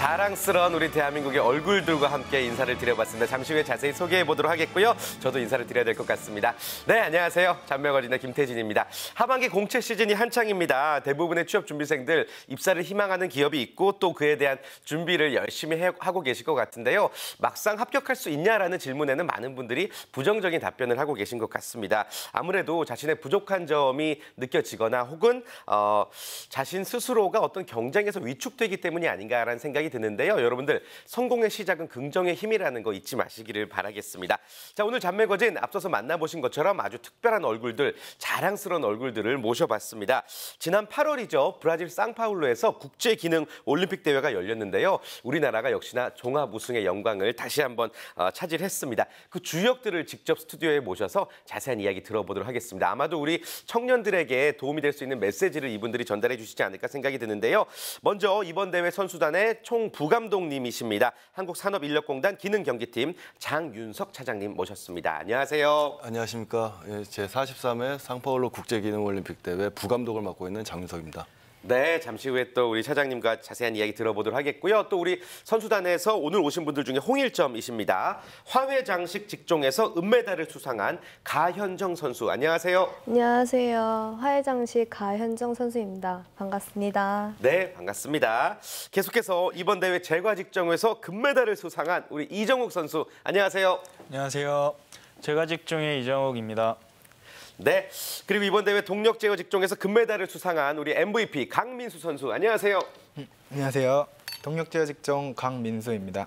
자랑스러운 우리 대한민국의 얼굴들과 함께 인사를 드려봤습니다. 잠시 후에 자세히 소개해 보도록 하겠고요. 저도 인사를 드려야 될 것 같습니다. 네, 안녕하세요. 잔병거리의 김태진입니다. 하반기 공채 시즌이 한창입니다. 대부분의 취업 준비생들 입사를 희망하는 기업이 있고 또 그에 대한 준비를 열심히 해, 하고 계실 것 같은데요. 막상 합격할 수 있냐라는 질문에는 많은 분들이 부정적인 답변을 하고 계신 것 같습니다. 아무래도 자신의 부족한 점이 느껴지거나 혹은 어, 자신 스스로가 어떤 경쟁에서 위축되기 때문이 아닌가라는 생각이 되는데요 여러분들 성공의 시작은 긍정의 힘이라는 거 잊지 마시기를 바라겠습니다. 자 오늘 잔매거진 앞서서 만나보신 것처럼 아주 특별한 얼굴들 자랑스러운 얼굴들을 모셔봤습니다. 지난 8월이죠. 브라질 상파울루에서 국제기능 올림픽 대회가 열렸는데요. 우리나라가 역시나 종합 우승의 영광을 다시 한번 어, 차지했습니다. 그 주역들을 직접 스튜디오에 모셔서 자세한 이야기 들어보도록 하겠습니다. 아마도 우리 청년들에게 도움이 될 수 있는 메시지를 이분들이 전달해 주시지 않을까 생각이 드는데요. 먼저 이번 대회 선수단의 총 최종 부감독님이십니다. 한국산업인력공단 기능경기팀 장윤석 차장님 모셨습니다. 안녕하세요. 안녕하십니까. 예, 제 43회 상파울로 국제기능올림픽대회 부감독을 맡고 있는 장윤석입니다. 네, 잠시 후에 또 우리 차장님과 자세한 이야기 들어보도록 하겠고요. 또 우리 선수단에서 오늘 오신 분들 중에 홍일점이십니다. 화훼 장식 직종에서 은메달을 수상한 가현정 선수. 안녕하세요. 안녕하세요. 화훼 장식 가현정 선수입니다. 반갑습니다. 네, 반갑습니다. 계속해서 이번 대회 제과 직종에서 금메달을 수상한 우리 이정욱 선수. 안녕하세요. 안녕하세요. 제과 직종의 이정욱입니다. 네. 그리고 이번 대회 동력 제어 직종에서 금메달을 수상한 우리 MVP 강민수 선수. 안녕하세요. 음, 안녕하세요. 동력 제어 직종 강민수입니다.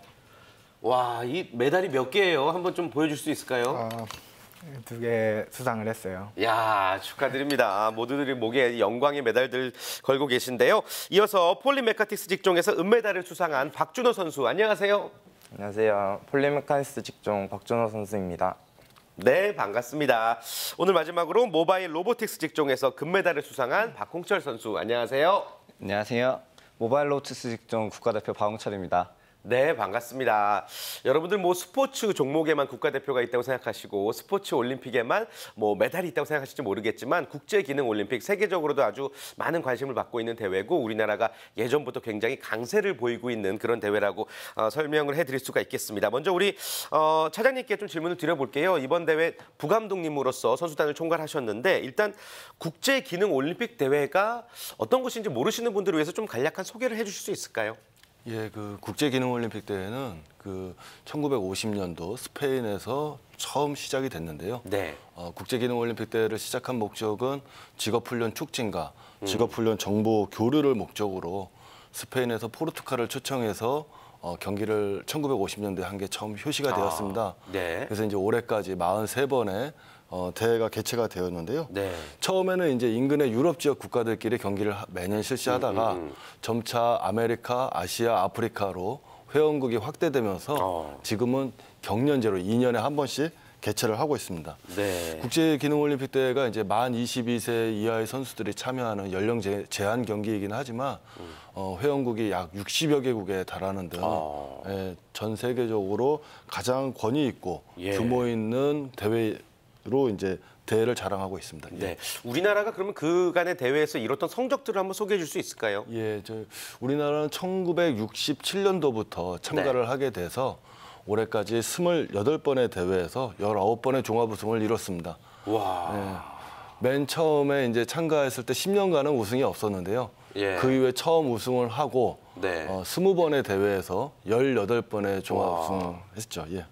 와, 이 메달이 몇 개예요? 한번 좀 보여줄 수 있을까요? 어, 두개 수상을 했어요. 야 축하드립니다. 모두들이 목에 영광의 메달들 걸고 계신데요. 이어서 폴리메카틱스 직종에서 은메달을 수상한 박준호 선수. 안녕하세요. 안녕하세요. 폴리메카니스 직종 박준호 선수입니다. 네, 반갑습니다. 오늘 마지막으로 모바일 로보틱스 직종에서 금메달을 수상한 박홍철 선수, 안녕하세요. 안녕하세요. 모바일 로보틱스 직종 국가대표 박홍철입니다. 네, 반갑습니다. 여러분들 뭐 스포츠 종목에만 국가대표가 있다고 생각하시고 스포츠 올림픽에만 뭐 메달이 있다고 생각하실지 모르겠지만 국제기능 올림픽 세계적으로도 아주 많은 관심을 받고 있는 대회고 우리나라가 예전부터 굉장히 강세를 보이고 있는 그런 대회라고 어, 설명을 해드릴 수가 있겠습니다. 먼저 우리 어, 차장님께 좀 질문을 드려볼게요. 이번 대회 부감독님으로서 선수단을 총괄하셨는데 일단 국제기능 올림픽 대회가 어떤 곳인지 모르시는 분들을 위해서 좀 간략한 소개를 해주실 수 있을까요? 예, 그 국제기능올림픽 대회는 그 1950년도 스페인에서 처음 시작이 됐는데요. 네. 어, 국제기능올림픽 대회를 시작한 목적은 직업훈련 촉진과 음. 직업훈련 정보 교류를 목적으로 스페인에서 포르투갈을 초청해서 어, 경기를 1950년대 한 게 처음 효시가 아, 되었습니다. 아, 네. 그래서 이제 올해까지 43번의 어, 대회가 개최가 되었는데요. 네. 처음에는 이제 인근의 유럽 지역 국가들끼리 경기를 매년 실시하다가 음, 음, 음, 점차 아메리카, 아시아, 아프리카로 회원국이 확대되면서 어. 지금은 경년제로 2년에 한 번씩 개최를 하고 있습니다. 네. 국제 기능 올림픽 대회가 이제 만 22세 이하의 선수들이 참여하는 연령 제, 제한 경기이긴 하지만 음. 어, 회원국이 약 60여 개국에 달하는 등전 아. 예, 세계적으로 가장 권위 있고 예. 규모 있는 대회 로 이제 대회를 자랑하고 있습니다. 예. 네. 우리나라가 그러면 그간의 대회에서 이뤘던 성적들을 한번 소개해 줄 수 있을까요? 예, 저 우리나라는 1967년도부터 참가를 네. 하게 돼서 올해까지 28번의 대회에서 19번의 종합 우승을 이뤘습니다. 와. 예. 맨 처음에 이제 참가했을 때 10년간은 우승이 없었는데요. 예. 그 이후에 처음 우승을 하고 네. 어, 20번의 대회에서 18번의 종합 우승을 했죠. 예.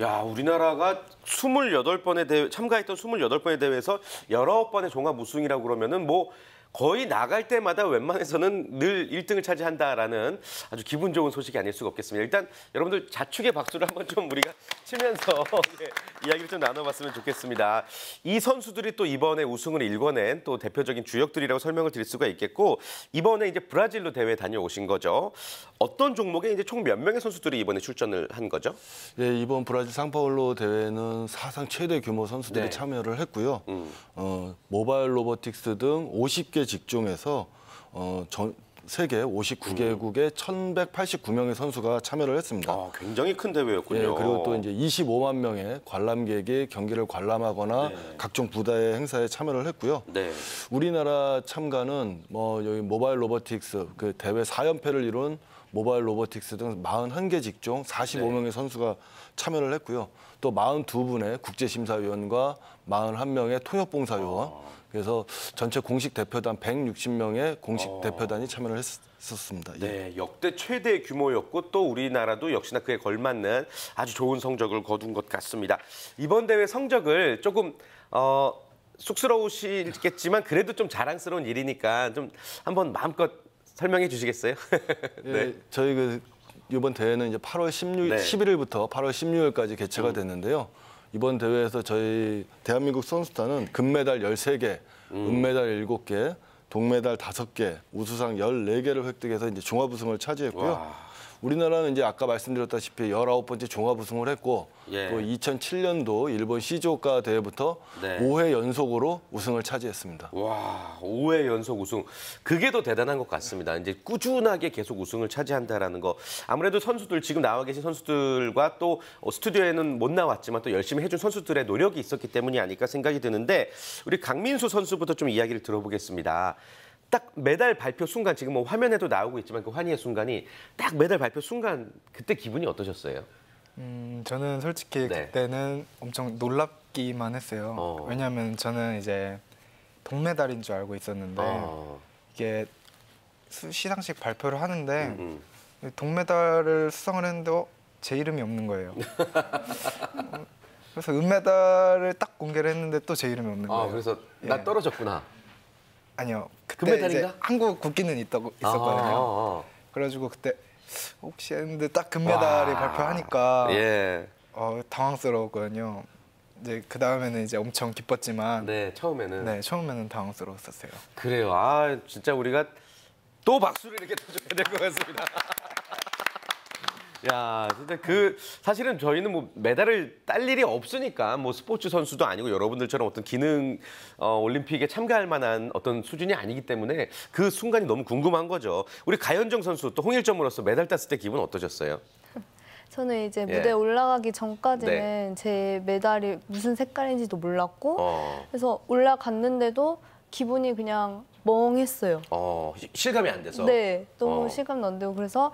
야, 우리나라가 28번의 대회 참가했던 28번의 대회에서 19번의 종합 우승이라고 그러면은 뭐 거의 나갈 때마다 웬만해서는 늘 1등을 차지한다라는 아주 기분 좋은 소식이 아닐 수가 없겠습니다. 일단 여러분들 자축의 박수를 한번 좀 우리가 치면서 예, 이야기를 좀 나눠봤으면 좋겠습니다. 이 선수들이 또 이번에 우승을 일궈낸 또 대표적인 주역들이라고 설명을 드릴 수가 있겠고 이번에 이제 브라질로 대회 다녀오신 거죠. 어떤 종목에 이제 총 몇 명의 선수들이 이번에 출전을 한 거죠? 예, 이번 브라질 상파울로 대회는 사상 최대 규모 선수들이 네. 참여를 했고요. 음. 어, 모바일 로보틱스 등 50개 개 직종에서 어, 전, 세계 59개국의 1,189명의 선수가 참여를 했습니다. 아, 굉장히 큰 대회였군요. 예, 그리고 또 이제 25만 명의 관람객이 경기를 관람하거나 네. 각종 부다 행사에 참여를 했고요. 네. 우리나라 참가는 뭐 여기 모바일 로보틱스 그 대회 4연패를 이룬 모바일 로보틱스 등 41개 직종 45명의 네. 선수가 참여를 했고요. 또 42분의 국제심사위원과 41명의 통역봉사위원 아. 그래서 전체 공식 대표단 160명의 공식 어... 대표단이 참여를 했었습니다. 예. 네, 예. 역대 최대 규모였고 또 우리나라도 역시나 그에 걸맞는 아주 좋은 성적을 거둔 것 같습니다. 이번 대회 성적을 조금 어, 쑥스러우시겠지만 그래도 좀 자랑스러운 일이니까 좀 한번 마음껏 설명해 주시겠어요? 예, 네, 예, 저희 그 이번 대회는 이제 8월 16일, 네. 11일부터 8월 16일까지 개최가 음. 됐는데요. 이번 대회에서 저희 대한민국 선수단은 금메달 13개, 음. 은메달 7개, 동메달 5개, 우수상 14개를 획득해서 이제 종합 우승을 차지했고요. 와. 우리나라는 이제 아까 말씀드렸다시피 열아홉 번째 종합 우승을 했고 예. 또 2007년도 일본 시조가 대회부터 네. 5회 연속으로 우승을 차지했습니다. 와, 5회 연속 우승. 그게 더 대단한 것 같습니다. 이제 꾸준하게 계속 우승을 차지한다라는 거. 아무래도 선수들 지금 나와 계신 선수들과 또 스튜디오에는 못 나왔지만 또 열심히 해준 선수들의 노력이 있었기 때문이 아닐까 생각이 드는데 우리 강민수 선수부터 좀 이야기를 들어보겠습니다. 딱메달 발표 순간 지금 뭐 화면에도 나오고 있지만 그 환희의 순간이 딱메달 발표 순간 그때 기분이 어떠셨어요? 음, 저는 솔직히 네. 그때는 엄청 놀랍기만 했어요. 어. 왜냐하면 저는 이제 동메달인 줄 알고 있었는데 어. 이게 시상식 발표를 하는데 음, 음. 동메달을 수상을 했는데 어, 제 이름이 없는 거예요. 그래서 은메달을 딱 공개를 했는데 또 제 이름이 없는 아, 거예요. 아, 그래서 나 예. 떨어졌구나. 아니요. 그때 금메달인가? 이제 한국 국기는 있다고 아, 있었거든요. 아, 아 그래가지고 그때 혹시 했는데 딱 금메달이 발표하니까 예. 어, 당황스러웠거든요. 이제 그 다음에는 이제 엄청 기뻤지만 네 처음에는 네 처음에는 당황스러웠었어요. 그래요. 아 진짜 우리가 또 박수를 이렇게 쳐줘야 될 것 같습니다. 야, 진짜 그 사실은 저희는 뭐 메달을 딸 일이 없으니까 뭐 스포츠 선수도 아니고 여러분들처럼 어떤 기능 어, 올림픽에 참가할 만한 어떤 수준이 아니기 때문에 그 순간이 너무 궁금한 거죠. 우리 가현정 선수 또 홍일점으로서 메달 땄을 때 기분 어떠셨어요? 저는 이제 예. 무대 올라가기 전까지는 네. 제 메달이 무슨 색깔인지도 몰랐고 어. 그래서 올라갔는데도 기분이 그냥 멍했어요. 어, 실감이 안 돼서? 네, 너무 어. 실감도 안 되고 그래서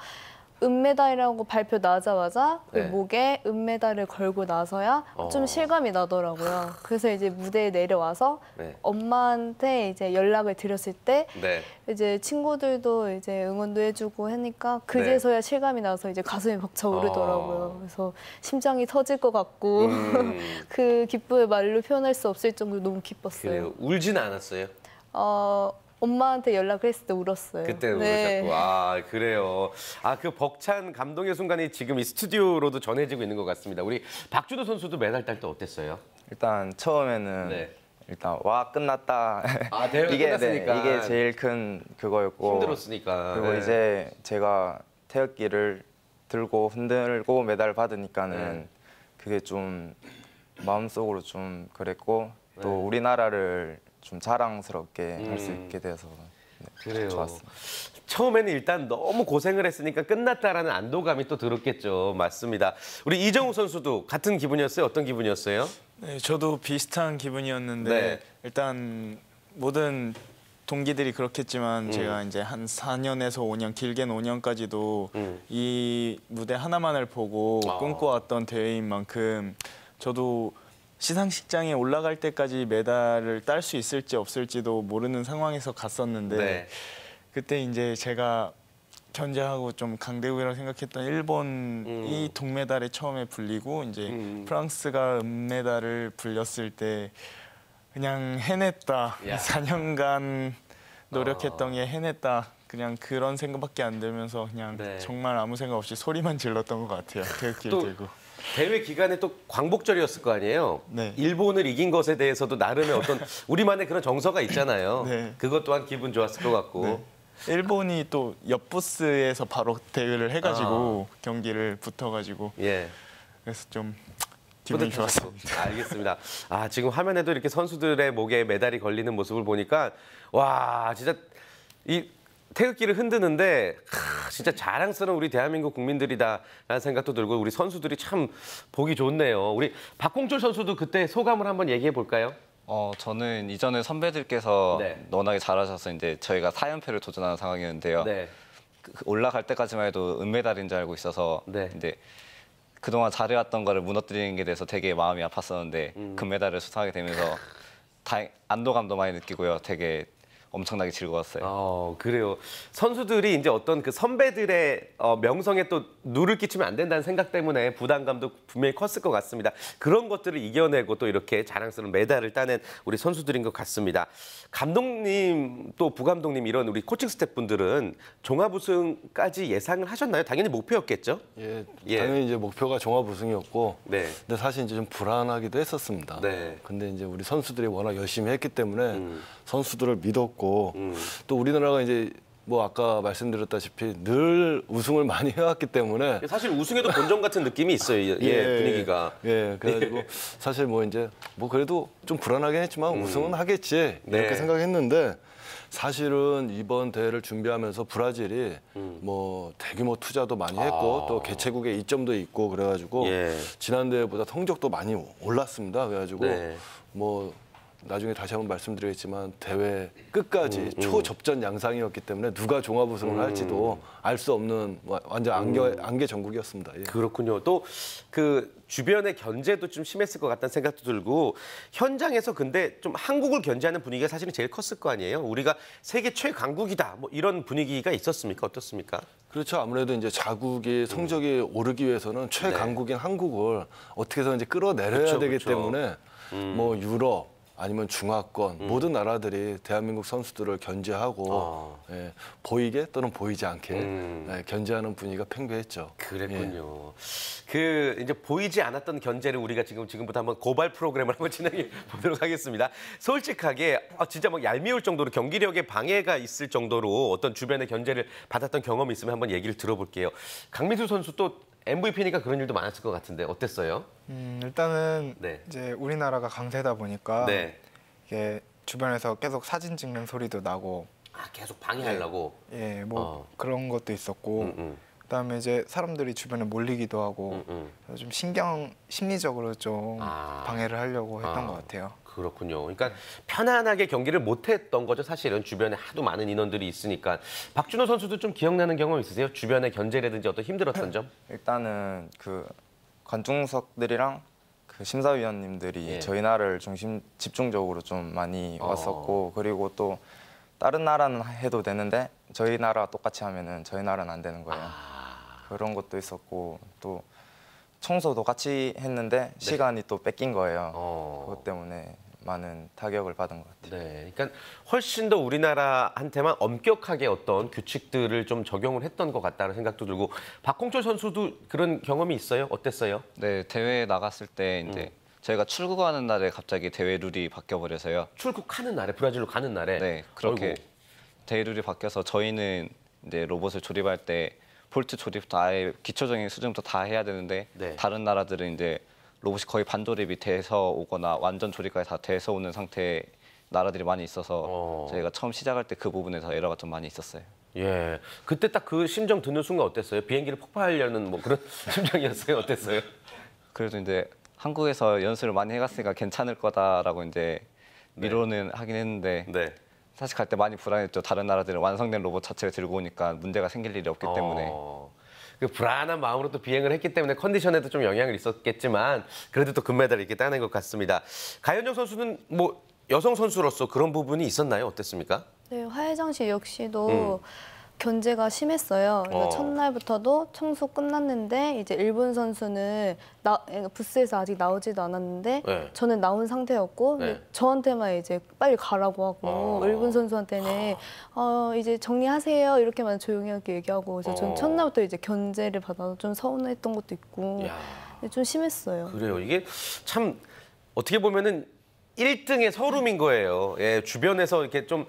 은메달이라고 발표 나자마자 그 네. 목에 은메달을 걸고 나서야 어. 좀 실감이 나더라고요. 그래서 이제 무대에 내려와서 네. 엄마한테 이제 연락을 드렸을 때 네. 이제 친구들도 이제 응원도 해주고 하니까 그제서야 네. 실감이 나서 이제 가슴이 벅차오르더라고요. 어. 그래서 심장이 터질 것 같고 음. 그 기쁨을 말로 표현할 수 없을 정도로 너무 기뻤어요. 그래요? 울진 않았어요? 어, 엄마한테 연락을 했을 때 울었어요. 그때 네. 울으셨고 아 그래요. 아그 벅찬 감동의 순간이 지금 이 스튜디오로도 전해지고 있는 것 같습니다. 우리 박주도 선수도 메달 딸때 어땠어요? 일단 처음에는 네. 일단 와 끝났다. 아 대회 이게, 네, 끝났으니까 네, 이게 제일 큰 그거였고 힘들었으니까 그리고 네. 이제 제가 태극기를 들고 흔들고 메달 받으니까는 네. 그게 좀 마음속으로 좀 그랬고 또 네. 우리나라를 좀 자랑스럽게 음. 할수 있게 돼서 네, 그래요. 좋았습니다. 처음에는 일단 너무 고생을 했으니까 끝났다라는 안도감이 또 들었겠죠. 맞습니다. 우리 이정우 선수도 같은 기분이었어요? 어떤 기분이었어요? 네, 저도 비슷한 기분이었는데 네. 일단 모든 동기들이 그렇겠지만 음. 제가 이제 한 4년에서 5년, 길게는 5년까지도 음. 이 무대 하나만을 보고 아. 꿈꿔왔던 대회인 만큼 저도 시상식장에 올라갈 때까지 메달을 딸 수 있을지 없을지도 모르는 상황에서 갔었는데 네. 그때 이제 제가 견제하고 좀 강대국이라고 생각했던 일본이 음. 동메달에 처음에 불리고 이제 음. 프랑스가 은메달을 불렸을 때 그냥 해냈다. 야. 4년간 노력했던 어. 게 해냈다. 그냥 그런 생각밖에 안 들면서 그냥 네. 정말 아무 생각 없이 소리만 질렀던 것 같아요. 태극기를 들고. 대회 기간에 또 광복절이었을 거 아니에요. 네. 일본을 이긴 것에 대해서도 나름의 어떤 우리만의 그런 정서가 있잖아요. 네. 그것 또한 기분 좋았을 것 같고. 네. 일본이 또 옆부스에서 바로 대회를 해가지고 아. 경기를 붙어가지고 예. 그래서 좀기분 좋았어요. 아, 알겠습니다. 아 지금 화면에도 이렇게 선수들의 목에 메달이 걸리는 모습을 보니까 와 진짜 이 태극기를 흔드는데 크, 진짜 자랑스러운 우리 대한민국 국민들이다라는 생각도 들고 우리 선수들이 참 보기 좋네요. 우리 박홍철 선수도 그때 소감을 한번 얘기해 볼까요? 어, 저는 이전에 선배들께서 네. 너나게 에 잘하셔서 이제 저희가 4연패를 도전하는 상황이었는데요. 네. 그, 그 올라갈 때까지만 해도 은메달인 줄 알고 있어서 네. 이제 그동안 잘해왔던 거를 무너뜨리는 게 돼서 되게 마음이 아팠었는데 음. 금메달을 수상하게 되면서 다행, 안도감도 많이 느끼고요. 되게 엄청나게 즐거웠어요. 어, 그래요. 선수들이 이제 어떤 그 선배들의 어, 명성에 또 누를 끼치면 안 된다는 생각 때문에 부담감도 분명히 컸을 것 같습니다. 그런 것들을 이겨내고 또 이렇게 자랑스러운 메달을 따낸 우리 선수들인 것 같습니다. 감독님 또 부감독님 이런 우리 코칭 스태프분들은 종합 우승까지 예상을 하셨나요? 당연히 목표였겠죠. 예, 예. 당연히 이제 목표가 종합 우승이었고, 네. 근데 사실 이제 좀 불안하기도 했었습니다. 네. 근데 이제 우리 선수들이 워낙 열심히 했기 때문에 음. 선수들을 믿었고. 있고 음. 또 우리나라가 이제 뭐 아까 말씀드렸다시피 늘 우승을 많이 해왔기 때문에 사실 우승에도 본전 같은 느낌이 있어요. 예, 예, 분위기가. 예. 그래가지고 예. 사실 뭐 이제 뭐 그래도 좀 불안하긴 했지만 음. 우승은 하겠지 이렇게 네. 생각했는데 사실은 이번 대회를 준비하면서 브라질이 음. 뭐 대규모 투자도 많이 했고 아. 또개최국의 이점도 있고 그래가지고 예. 지난 대회보다 성적도 많이 올랐습니다. 그래가지고 네. 뭐 나중에 다시 한번 말씀드리겠지만 대회 끝까지 음, 음. 초접전 양상이었기 때문에 누가 종합 우승을 음. 할지도 알 수 없는 뭐 완전 안개 음. 안개 전국이었습니다. 예. 그렇군요. 또 그 주변의 견제도 좀 심했을 것 같다는 생각도 들고 현장에서 근데 좀 한국을 견제하는 분위기가 사실은 제일 컸을 거 아니에요. 우리가 세계 최강국이다 뭐 이런 분위기가 있었습니까? 어떻습니까? 그렇죠. 아무래도 이제 자국이 음. 성적이 오르기 위해서는 네. 최강국인 네. 한국을 어떻게 해서 이제 끌어내려야 그렇죠, 되기 그렇죠. 때문에 음. 뭐 유럽, 아니면 중화권 음. 모든 나라들이 대한민국 선수들을 견제하고 어. 예, 보이게 또는 보이지 않게 음. 예, 견제하는 분위기가 팽배했죠. 그랬군요. 예. 그 이제 보이지 않았던 견제를 우리가 지금 지금부터 한번 고발 프로그램을 한번 진행해 보도록 하겠습니다. 솔직하게 아, 진짜 막 얄미울 정도로 경기력에 방해가 있을 정도로 어떤 주변의 견제를 받았던 경험이 있으면 한번 얘기를 들어볼게요. 강민수 선수 또 MVP니까 그런 일도 많았을 것 같은데 어땠어요? 음, 일단은 네. 이제 우리나라가 강세다 보니까 네. 이게 주변에서 계속 사진 찍는 소리도 나고 아, 계속 방해하려고 예, 예 뭐 어. 그런 것도 있었고 음, 음. 그다음에 이제 사람들이 주변에 몰리기도 하고 음, 음. 좀 신경 심리적으로 좀 아. 방해를 하려고 했던 아. 것 같아요. 그렇군요. 그러니까 편안하게 경기를 못했던 거죠. 사실은 주변에 하도 많은 인원들이 있으니까 박준호 선수도 좀 기억나는 경험 있으세요? 주변의 견제라든지 어떤 힘들었던 점? 일단은 그 관중석들이랑 그 심사위원님들이 예. 저희 나라를 중심 집중적으로 좀 많이 어. 왔었고 그리고 또 다른 나라는 해도 되는데 저희 나라 똑같이 하면은 저희 나라는 안 되는 거예요. 아. 그런 것도 있었고 또 청소도 같이 했는데 네. 시간이 또 뺏긴 거예요. 어. 그것 때문에 많은 타격을 받은 것 같아요. 네, 그러니까 훨씬 더 우리나라한테만 엄격하게 어떤 규칙들을 좀 적용을 했던 것 같다는 생각도 들고 박홍철 선수도 그런 경험이 있어요? 어땠어요? 네, 대회에 나갔을 때 이제 음. 저희가 출국하는 날에 갑자기 대회 룰이 바뀌어 버려서요. 출국하는 날에 브라질로 가는 날에. 네, 그렇게 어이구. 대회 룰이 바뀌어서 저희는 이제 로봇을 조립할 때 볼트 조립도 아예 기초적인 수준부터 다 해야 되는데 네. 다른 나라들은 이제 로봇이 거의 반조립이 돼서 오거나 완전 조립까지 다 돼서 오는 상태의 나라들이 많이 있어서 어. 저희가 처음 시작할 때 그 부분에서 에러가 좀 많이 있었어요. 예. 그때 딱 그 심정 듣는 순간 어땠어요? 비행기를 폭파하려는 뭐 그런 심정이었어요? 어땠어요? 그래도 이제 한국에서 연습을 많이 해갔으니까 괜찮을 거다라고 이제 미로는 네. 하긴 했는데 네. 사실 갈 때 많이 불안했죠. 다른 나라들은 완성된 로봇 자체를 들고 오니까 문제가 생길 일이 없기 어... 때문에 그 불안한 마음으로 또 비행을 했기 때문에 컨디션에도 좀 영향을 있었겠지만 그래도 또 금메달을 이렇게 따낸 것 같습니다. 가연정 선수는 뭐 여성 선수로서 그런 부분이 있었나요? 어땠습니까? 네, 화해장씨 역시도 음. 견제가 심했어요. 그러니까 어. 첫날부터도 청소 끝났는데 이제 일본 선수는 나, 그러니까 부스에서 아직 나오지도 않았는데 네. 저는 나온 상태였고 네. 저한테만 이제 빨리 가라고 하고 어. 일본 선수한테는 어, 이제 정리하세요 이렇게만 조용히 하게 얘기하고 그래서 전 어. 첫날부터 이제 견제를 받아서 좀 서운했던 것도 있고 야. 좀 심했어요. 그래요. 이게 참 어떻게 보면은 1등의 서름인 거예요. 예, 주변에서 이렇게 좀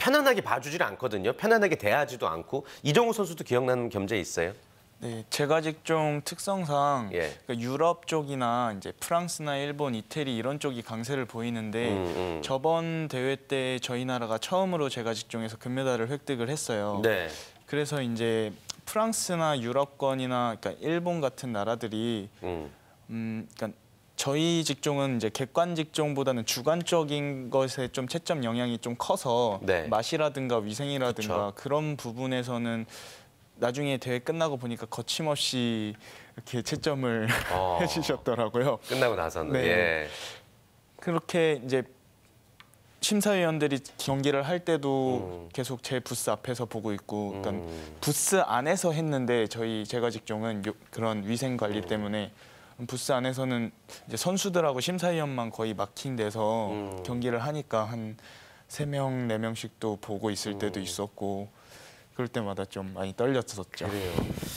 편안하게 봐주질 않거든요. 편안하게 대하지도 않고 이정우 선수도 기억나는 겸재 있어요? 네, 제가 직종 특성상 예. 그러니까 유럽 쪽이나 이제 프랑스나 일본, 이태리 이런 쪽이 강세를 보이는데 음, 음. 저번 대회 때 저희 나라가 처음으로 제가 직종에서 금메달을 획득을 했어요. 네. 그래서 이제 프랑스나 유럽권이나 그러니까 일본 같은 나라들이 음, 음 그러니까 저희 직종은 이제 객관 직종보다는 주관적인 것에 좀 채점 영향이 좀 커서 네. 맛이라든가 위생이라든가 그쵸. 그런 부분에서는 나중에 대회 끝나고 보니까 거침없이 이렇게 채점을 어. 해주셨더라고요. 끝나고 나서는 네. 예. 그렇게 이제 심사위원들이 경기를 할 때도 음. 계속 제 부스 앞에서 보고 있고, 그러니까 음. 부스 안에서 했는데 저희 제가 직종은 요, 그런 위생 관리 음. 때문에 부스 안에서는 이제 선수들하고 심사위원만 거의 막힌 데서 음. 경기를 하니까 한 세 명 네명씩도 보고 있을 때도 음. 있었고 그럴 때마다 좀 많이 떨렸었죠. 그래요.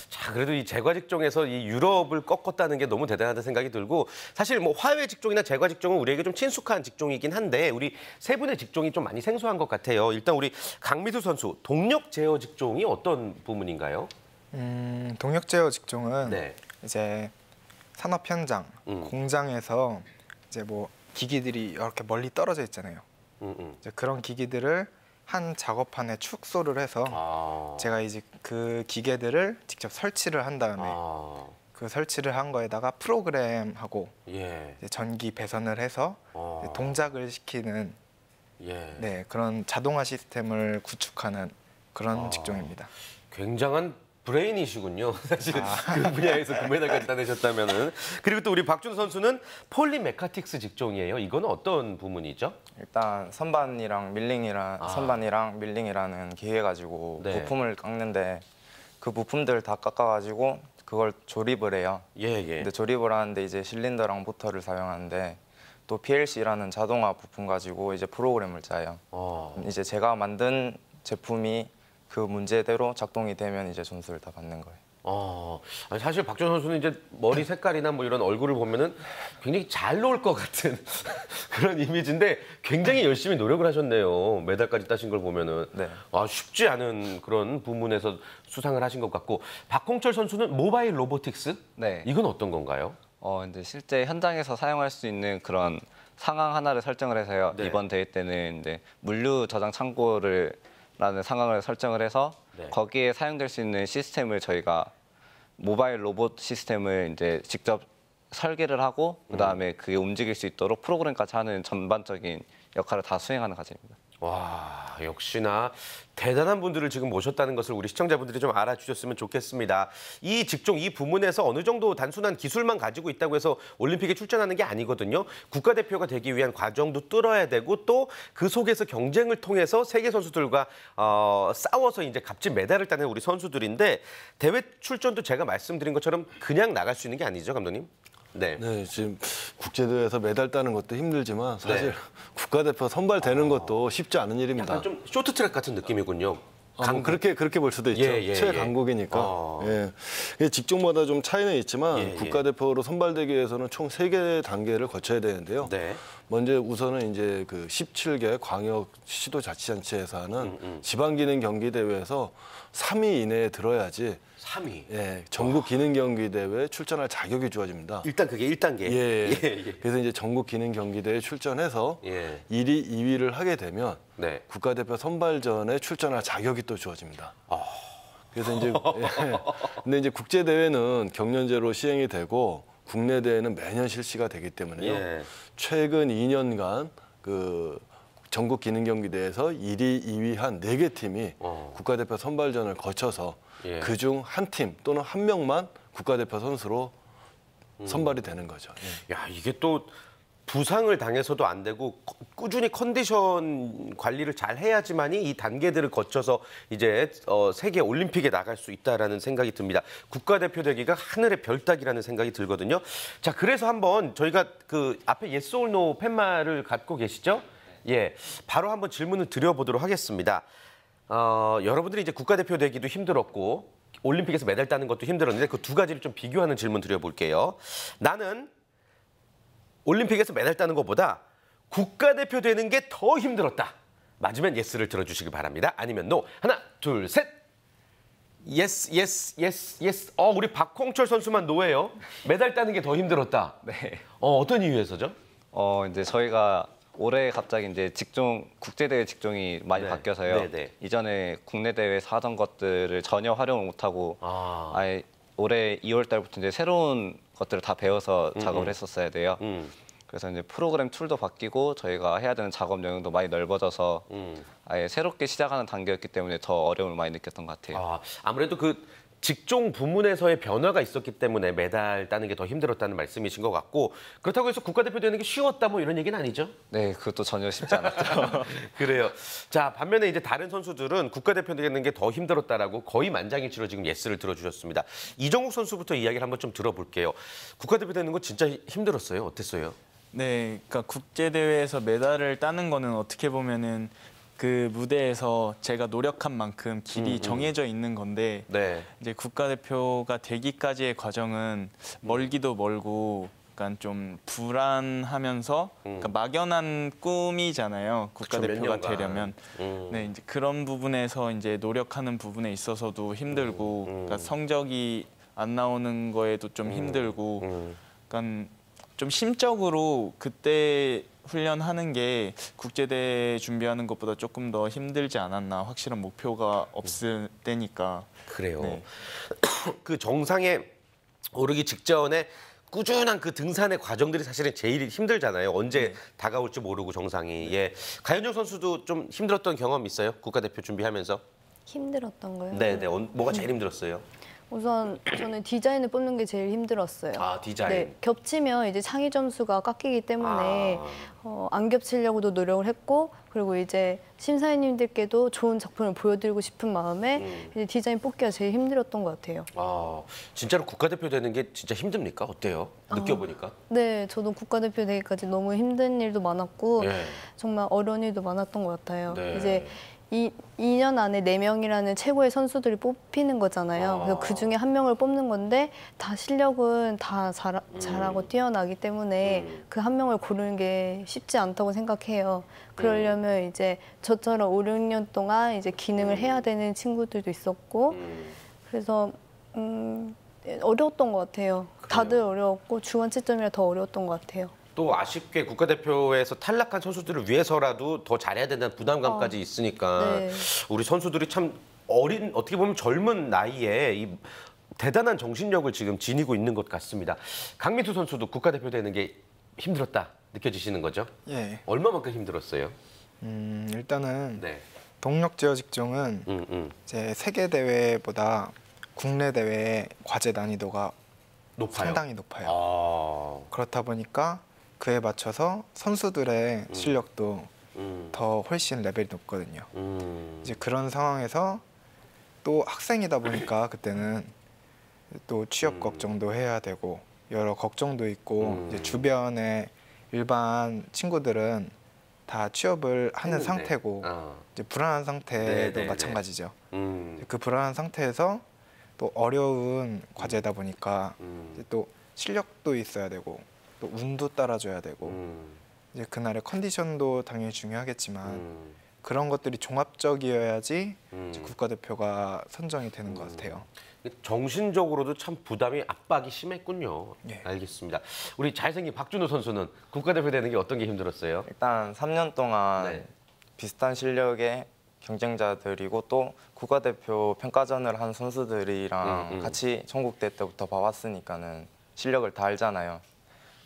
자, 그래도 이 제과 직종에서 이 유럽을 꺾었다는 게 너무 대단하다는 생각이 들고 사실 뭐 화훼 직종이나 제과 직종은 우리에게 좀 친숙한 직종이긴 한데 우리 세 분의 직종이 좀 많이 생소한 것 같아요. 일단 우리 강미수 선수 동력 제어 직종이 어떤 부문인가요? 음, 동력 제어 직종은 네. 이제 산업 현장, 음. 공장에서 이제 뭐 기기들이 이렇게 멀리 떨어져 있잖아요. 음, 음, 이제 그런 기기들을 한 작업판에 축소를 해서 아. 제가 이제 그 기계들을 직접 설치를 한 다음에 아. 그 설치를 한 거에다가 프로그램하고 예. 전기 배선을 해서 아. 동작을 시키는 예. 네, 그런 자동화 시스템을 구축하는 그런 아. 직종입니다. 굉장한 브레인이시군요. 사실 아. 그 분야에서 금메달까지 따내셨다면은 그리고 또 우리 박준 선수는 폴리메카틱스 직종이에요. 이거 어떤 부문이죠? 일단 선반이랑 밀링이랑 아. 선반이랑 밀링이라는 기회 가지고 네. 부품을 깎는데 그 부품들 다 깎아가지고 그걸 조립을 해요. 예, 예. 근데 조립을 하는데 이제 실린더랑 모터를 사용하는데 또 PLC라는 자동화 부품 가지고 이제 프로그램을 짜요. 오. 어. 이제 제가 만든 제품이 그 문제대로 작동이 되면 이제 점수를 다 받는 거예요. 어, 사실 박준 선수는 이제 머리 색깔이나 뭐 이런 얼굴을 보면은 굉장히 잘 놀 것 같은 그런 이미지인데 굉장히 열심히 노력을 하셨네요. 메달까지 따신 걸 보면은. 네. 아, 쉽지 않은 그런 부문에서 수상을 하신 것 같고. 박홍철 선수는 모바일 로보틱스? 네. 이건 어떤 건가요? 어, 이제 실제 현장에서 사용할 수 있는 그런 상황 하나를 설정을 해서요. 네. 이번 대회 때는 이제 물류 저장 창고를 라는 상황을 설정을 해서 네. 거기에 사용될 수 있는 시스템을 저희가 모바일 로봇 시스템을 이제 직접 설계를 하고 그다음에 음. 그게 움직일 수 있도록 프로그램까지 하는 전반적인 역할을 다 수행하는 과정입니다 와, 역시나 대단한 분들을 지금 모셨다는 것을 우리 시청자분들이 좀 알아주셨으면 좋겠습니다. 이 직종, 이 부문에서 어느 정도 단순한 기술만 가지고 있다고 해서 올림픽에 출전하는 게 아니거든요. 국가대표가 되기 위한 과정도 뚫어야 되고 또 그 속에서 경쟁을 통해서 세계 선수들과 어, 싸워서 이제 값진 메달을 따는 우리 선수들인데 대회 출전도 제가 말씀드린 것처럼 그냥 나갈 수 있는 게 아니죠, 감독님? 네. 네, 지금 국제대회에서 메달 따는 것도 힘들지만 사실 네. 국가대표 선발되는 어. 것도 쉽지 않은 일입니다. 좀 쇼트트랙 같은 느낌이군요. 아, 뭐 그렇게 그렇게 볼 수도 있죠. 예, 예, 예. 최강국이니까. 예. 어... 예. 직종마다 좀 차이는 있지만 예, 예. 국가대표로 선발되기 위해서는 총 세개 단계를 거쳐야 되는데요. 네. 먼저 우선은 이제 그 17개 광역 시도 자치단체에서 하는 음, 음. 지방기능 경기대회에서 3위 이내에 들어야지 3위. 예, 전국 기능 경기 대회에 출전할 자격이 주어집니다. 일단 그게 1단계. 예, 예. 예, 그래서 이제 전국 기능 경기 대회에 출전해서 예. 1위, 2위를 하게 되면 네. 국가대표 선발전에 출전할 자격이 또 주어집니다. 아. 그래서 이제 예. 근데 이제 국제 대회는 경연제로 시행이 되고 국내 대회는 매년 실시가 되기 때문에요. 예. 최근 2년간 그 전국 기능 경기 대회에서 1위, 2위 한 4개 팀이 어. 국가대표 선발전을 거쳐서 예. 그중 한 팀 또는 한 명만 국가대표 선수로 음. 선발이 되는 거죠. 예. 야, 이게 또 부상을 당해서도 안 되고 꾸준히 컨디션 관리를 잘 해야지만이 이 단계들을 거쳐서 이제 어, 세계 올림픽에 나갈 수 있다라는 생각이 듭니다. 국가대표 되기가 하늘의 별따기라는 생각이 들거든요. 자, 그래서 한번 저희가 그 앞에 예스 올노 팻말을 갖고 계시죠? 예. 바로 한번 질문을 드려보도록 하겠습니다. 어, 여러분들이 이제 국가대표 되기도 힘들었고 올림픽에서 메달 따는 것도 힘들었는데 그 두 가지를 좀 비교하는 질문 드려볼게요. 나는 올림픽에서 메달 따는 것보다 국가대표 되는 게 더 힘들었다. 맞으면 예스를 들어주시기 바랍니다. 아니면 노. 하나, 둘, 셋. 예스, 예스, 예스, 예스. 어, 우리 박홍철 선수만 노예요. 메달 따는 게 더 힘들었다. 네. 어, 어떤 이유에서죠? 어, 이제 저희가 올해 갑자기 이제 직종 국제 대회 직종이 많이 네. 바뀌어서요. 네, 네. 이전에 국내 대회에서 던 것들을 전혀 활용을 못하고 아. 예 올해 2월 달부터 이제 새로운 것들을 다 배워서 음, 작업을 음. 했었어야 돼요. 음. 그래서 이제 프로그램 툴도 바뀌고 저희가 해야 되는 작업 영역도 많이 넓어져서 아예 새롭게 시작하는 단계였기 때문에 더 어려움을 많이 느꼈던 것 같아요. 아, 아무래도 그 직종 부문에서의 변화가 있었기 때문에 메달 따는 게 더 힘들었다는 말씀이신 것 같고 그렇다고 해서 국가대표 되는 게 쉬웠다 뭐 이런 얘기는 아니죠? 네, 그것도 전혀 쉽지 않았죠. 그래요. 자, 반면에 이제 다른 선수들은 국가대표 되는 게 더 힘들었다라고 거의 만장일치로 지금 예스를 들어주셨습니다. 이정욱 선수부터 이야기를 한번 좀 들어볼게요. 국가대표 되는 거 진짜 힘들었어요. 어땠어요? 네, 그러니까 국제 대회에서 메달을 따는 거는 어떻게 보면은 그 무대에서 제가 노력한 만큼 길이 음, 음, 정해져 있는 건데 네. 이제 국가대표가 되기까지의 과정은 멀기도 멀고 약간 좀 불안하면서 그러니까 음. 그러니까 막연한 꿈이잖아요 국가대표가 그쵸, 되려면 음. 네 이제 그런 부분에서 이제 노력하는 부분에 있어서도 힘들고 음, 음. 그러니까 성적이 안 나오는 거에도 좀 힘들고 약간 좀 심적으로 그때 훈련하는 게 국제대회 준비하는 것보다 조금 더 힘들지 않았나 확실한 목표가 없을 때니까 그래요 네. 그 정상에 오르기 직전에 꾸준한 그 등산의 과정들이 사실은 제일 힘들잖아요 언제 네. 다가올지 모르고 정상이 네. 예 가연정 선수도 좀 힘들었던 경험 있어요 국가대표 준비하면서 힘들었던 거요 네네 네. 뭐가 제일 힘들었어요 우선 저는 디자인을 뽑는 게 제일 힘들었어요. 아 디자인. 네, 겹치면 이제 창의 점수가 깎이기 때문에 아. 어, 안 겹치려고도 노력을 했고 그리고 이제 심사위원님들께도 좋은 작품을 보여드리고 싶은 마음에 음. 이제 디자인 뽑기가 제일 힘들었던 것 같아요. 아 진짜로 국가대표 되는 게 진짜 힘듭니까? 어때요? 아, 느껴보니까. 아, 네, 저도 국가대표 되기까지 너무 힘든 일도 많았고 네. 정말 어려운 일도 많았던 것 같아요. 네. 이제 이 2년 안에 4명이라는 최고의 선수들이 뽑히는 거잖아요. 아. 그래서 그 중에 한 명을 뽑는 건데 다 실력은 다 잘, 잘하고 음. 뛰어나기 때문에 음. 그한 명을 고르는 게 쉽지 않다고 생각해요. 음. 그러려면 음. 이제 저처럼 5, 6년 동안 이제 기능을 해야 음. 되는 친구들도 있었고 음. 그래서 음, 어려웠던 것 같아요. 그래요? 다들 어려웠고 주원 채점이라 더 어려웠던 것 같아요. 또 아쉽게 국가대표에서 탈락한 선수들을 위해서라도 더 잘해야 된다는 부담감까지 어. 있으니까 네. 우리 선수들이 참 어린 어떻게 보면 젊은 나이에 이 대단한 정신력을 지금 지니고 있는 것 같습니다. 강민수 선수도 국가대표 되는 게 힘들었다 느껴지시는 거죠? 예. 얼마만큼 힘들었어요? 음, 일단은 네. 동력 제어 직종은 음, 음. 이제 세계 대회보다 국내 대회 과제 난이도가 높아요. 상당히 높아요. 아... 그렇다 보니까 그에 맞춰서 선수들의 음. 실력도 음. 더 훨씬 레벨이 높거든요. 음. 이제 그런 상황에서 또 학생이다 보니까 그때는 또 취업 음. 걱정도 해야 되고 여러 걱정도 있고 음. 이제 주변에 일반 친구들은 다 취업을 하는 했는데. 상태고 아. 이제 불안한 상태도 네, 네, 네. 마찬가지죠. 음. 그 불안한 상태에서 또 어려운 과제다 보니까 또 실력도 있어야 되고 또 운도 따라줘야 되고 음. 이제 그날의 컨디션도 당연히 중요하겠지만 음. 그런 것들이 종합적이어야지 음. 국가대표가 선정이 되는 것 음. 같아요. 정신적으로도 참 부담이 압박이 심했군요. 예. 알겠습니다. 우리 잘생긴 박준호 선수는 국가대표 되는 게 어떤 게 힘들었어요? 일단 3년 동안 네. 비슷한 실력의 경쟁자들이고 또 국가대표 평가전을 한 선수들이랑 음, 음. 같이 전국대 때부터 봐왔으니까는 실력을 다 알잖아요.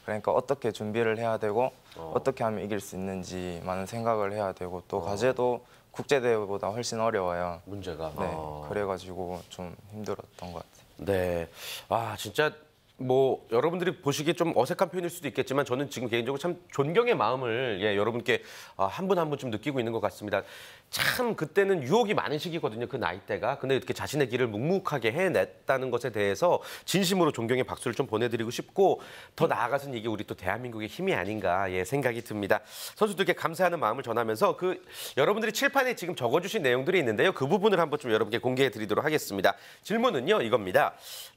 그러니까 어떻게 준비를 해야 되고 어. 떻게 하면 이길 수 있는지 많은 생각을 해야 되고 또 어. 과제도 국제 대회보다 훨씬 어려워요. 문제가. 네. 어. 그래가지고 좀 힘들었던 것 같아요. 네. 아 진짜 뭐 여러분들이 보시기좀 어색한 표현일 수도 있겠지만 저는 지금 개인적으로 참 존경의 마음을 예, 여러분께 아, 한 분 한 분 좀 느끼고 있는 것 같습니다. 참 그때는 유혹이 많은 시기거든요. 그 나이 대가 근데 이렇게 자신의 길을 묵묵하게 해냈다는 것에 대해서 진심으로 존경의 박수를 좀 보내드리고 싶고 더 나아가서는 이게 우리 또 대한민국의 힘이 아닌가 예 생각이 듭니다. 선수들께 감사하는 마음을 전하면서 그 여러분들이 칠판에 지금 적어주신 내용들이 있는데요. 그 부분을 한번 좀 여러분께 공개해드리도록 하겠습니다. 질문은요 이겁니다.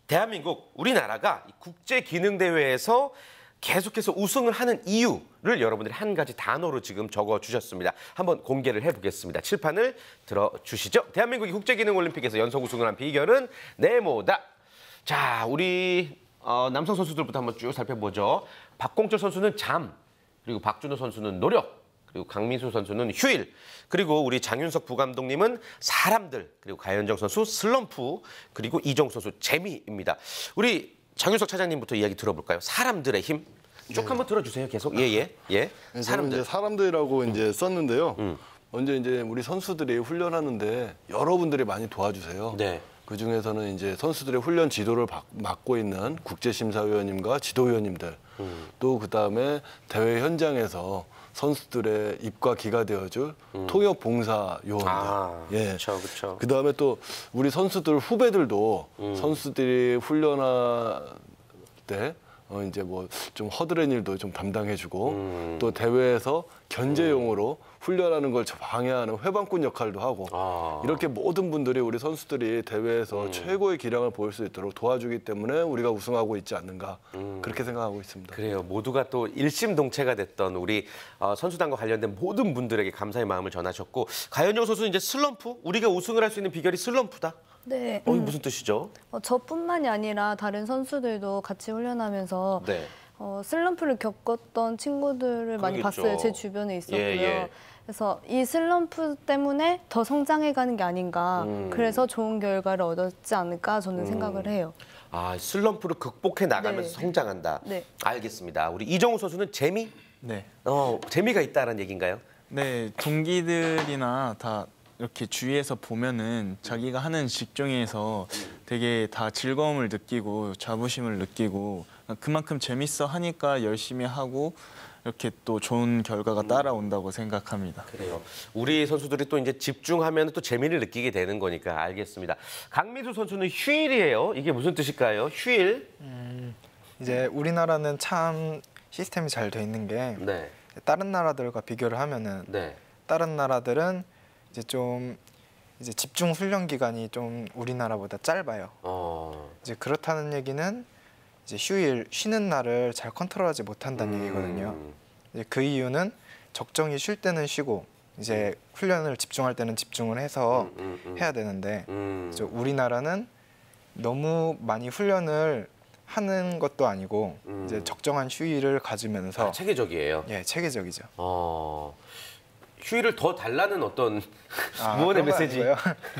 대한민국 우리나라가 국제 기능 대회에서 계속해서 우승을 하는 이유를 여러분들이 한 가지 단어로 지금 적어주셨습니다. 한번 공개를 해보겠습니다. 칠판을 들어주시죠. 대한민국이 국제기능올림픽에서 연속 우승을 한 비결은 네모다. 자, 우리 어, 남성 선수들부터 한번 쭉 살펴보죠. 박공철 선수는 잠, 그리고 박준호 선수는 노력, 그리고 강민수 선수는 휴일, 그리고 우리 장윤석 부감독님은 사람들, 그리고 가현정 선수 슬럼프, 그리고 이정 선수 재미입니다. 우리 정윤석 차장님부터 이야기 들어볼까요? 사람들의 힘. 쭉 네. 한번 들어주세요. 계속. 예예. 예. 예. 예. 사람들. 이제 사람들이라고 음. 이제 썼는데요. 음. 먼저 이제 우리 선수들이 훈련하는데 여러분들이 많이 도와주세요. 네. 그 중에서는 이제 선수들의 훈련 지도를 맡고 있는 국제심사위원님과 지도위원님들, 음. 또그 다음에 대회 현장에서 선수들의 입과 귀가 되어줄 음. 통역 봉사 요원들. 아, 예. 그렇죠. 그 다음에 또 우리 선수들 후배들도 음. 선수들이 훈련할 때 어, 이제 뭐 좀 허드렛 일도 좀 담당해주고 음. 또 대회에서 견제용으로 음. 훈련하는 걸 방해하는 회방꾼 역할도 하고 아. 이렇게 모든 분들이 우리 선수들이 대회에서 음. 최고의 기량을 보일 수 있도록 도와주기 때문에 우리가 우승하고 있지 않는가 음. 그렇게 생각하고 있습니다. 그래요. 모두가 또 일심동체가 됐던 우리 어, 선수단과 관련된 모든 분들에게 감사의 마음을 전하셨고 가연영 선수는 이제 슬럼프 우리가 우승을 할 수 있는 비결이 슬럼프다. 네. 어, 이 음. 무슨 뜻이죠? 어, 저뿐만이 아니라 다른 선수들도 같이 훈련하면서 네. 어, 슬럼프를 겪었던 친구들을 그러겠죠. 많이 봤어요. 제 주변에 있었고요. 예, 예. 그래서 이 슬럼프 때문에 더 성장해가는 게 아닌가 음. 그래서 좋은 결과를 얻었지 않을까 저는 음. 생각을 해요. 아 슬럼프를 극복해 나가면서 네. 성장한다. 네. 알겠습니다. 우리 이정우 선수는 재미? 네. 어 재미가 있다는 얘기인가요? 네 동기들이나 다 이렇게 주위에서 보면은 자기가 하는 직종에서 되게 다 즐거움을 느끼고 자부심을 느끼고 그만큼 재밌어 하니까 열심히 하고 이렇게 또 좋은 결과가 따라온다고 생각합니다. 그래요. 우리 선수들이 또 이제 집중하면 또 재미를 느끼게 되는 거니까 알겠습니다. 강민수 선수는 휴일이에요. 이게 무슨 뜻일까요? 휴일? 음, 이제 우리나라는 참 시스템이 잘돼 있는 게 네. 다른 나라들과 비교를 하면은 네. 다른 나라들은 이제 좀 이제 집중 훈련 기간이 좀 우리나라보다 짧아요. 어... 이제 그렇다는 얘기는 이제 휴일 쉬는 날을 잘 컨트롤하지 못한다는 음. 얘기거든요. 이제 그 이유는 적정히 쉴 때는 쉬고 이제 음. 훈련을 집중할 때는 집중을 해서 음, 음, 음. 해야 되는데 이제 음. 우리나라는 너무 많이 훈련을 하는 것도 아니고 이제 적정한 휴일을 가지면서 아, 체계적이에요. 예, 체계적이죠. 어... 휴일을 더 달라는 어떤 아, 무언의 메시지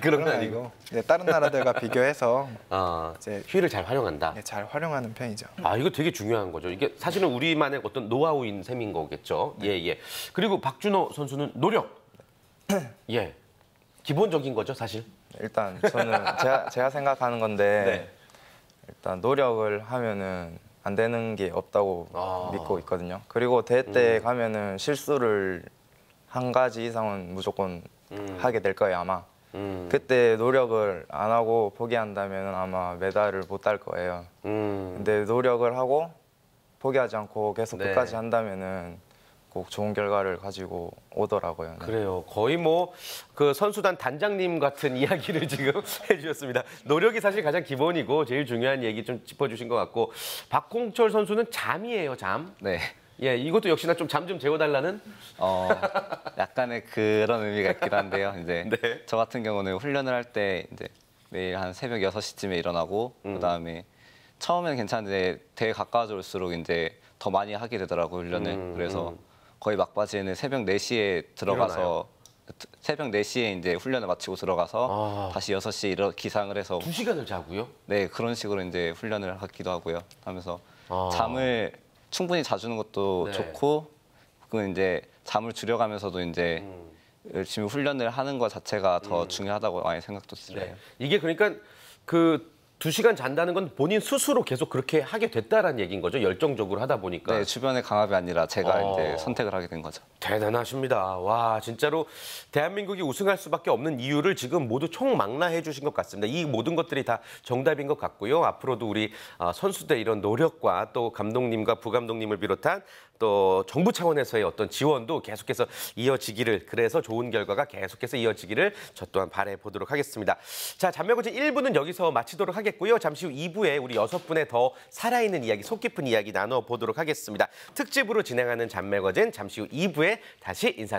그런 건 아니고 네, 다른 나라들과 비교해서 아, 이제 휴일을 잘 활용한다. 네, 잘 활용하는 편이죠. 아 이거 되게 중요한 거죠. 이게 사실은 우리만의 어떤 노하우인 셈인 거겠죠. 예예. 네. 예. 그리고 박준호 선수는 노력. 네. 예. 기본적인 거죠 사실. 네, 일단 저는 제가, 제가 생각하는 건데 네. 일단 노력을 하면은 안 되는 게 없다고 아. 믿고 있거든요. 그리고 대회 때 음. 가면은 실수를 한 가지 이상은 무조건 음. 하게 될 거예요 아마. 음. 그때 노력을 안 하고 포기한다면 아마 메달을 못 딸 거예요. 음. 근데 노력을 하고 포기하지 않고 계속 네. 끝까지 한다면은 꼭 좋은 결과를 가지고 오더라고요. 네. 그래요. 거의 뭐 그 선수단 단장님 같은 이야기를 지금 해주셨습니다. 노력이 사실 가장 기본이고 제일 중요한 얘기 좀 짚어주신 것 같고 박홍철 선수는 잠이에요, 잠. 네. 예, 이것도 역시나 좀 잠 좀 재워달라는 어, 약간의 그런 의미가 있기도 한데요. 이제 네. 저 같은 경우는 훈련을 할 때 이제 매일 한 새벽 여섯 시쯤에 일어나고 음. 그다음에 처음엔 괜찮은데 대회 가까워질수록 이제 더 많이 하게 되더라고요, 훈련을. 음, 그래서 음. 거의 막바지에는 새벽 네시에 들어가서 일어나요? 새벽 네시에 이제 훈련을 마치고 들어가서 아. 다시 여섯 시에 일어 기상을 해서 두시간을 자고요? 네, 그런 식으로 이제 훈련을 하기도 하고요. 하면서 아. 잠을 충분히 자주는 것도 네. 좋고 그건 이제 잠을 줄여가면서도 이제 음. 지금 훈련을 하는 것 자체가 더 음. 중요하다고 많이 생각도 들어요. 네. 이게 그러니까 그 두시간 잔다는 건 본인 스스로 계속 그렇게 하게 됐다라는 얘기인 거죠. 열정적으로 하다 보니까. 네, 주변의 강압이 아니라 제가 어... 이제 선택을 하게 된 거죠. 대단하십니다. 와, 진짜로 대한민국이 우승할 수밖에 없는 이유를 지금 모두 총망라해 주신 것 같습니다. 이 모든 것들이 다 정답인 것 같고요. 앞으로도 우리 어, 선수들 이런 노력과 또 감독님과 부감독님을 비롯한 또 정부 차원에서의 어떤 지원도 계속해서 이어지기를 그래서 좋은 결과가 계속해서 이어지기를 저 또한 바래 보도록 하겠습니다. 자, 잔매고지 1부는 여기서 마치도록 하겠고요. 잠시 후 2부에 우리 여섯 분의 더 살아있는 이야기, 속 깊은 이야기 나눠 보도록 하겠습니다. 특집으로 진행하는 잔매거진 잠시 후 2부에 다시 인사드립니다.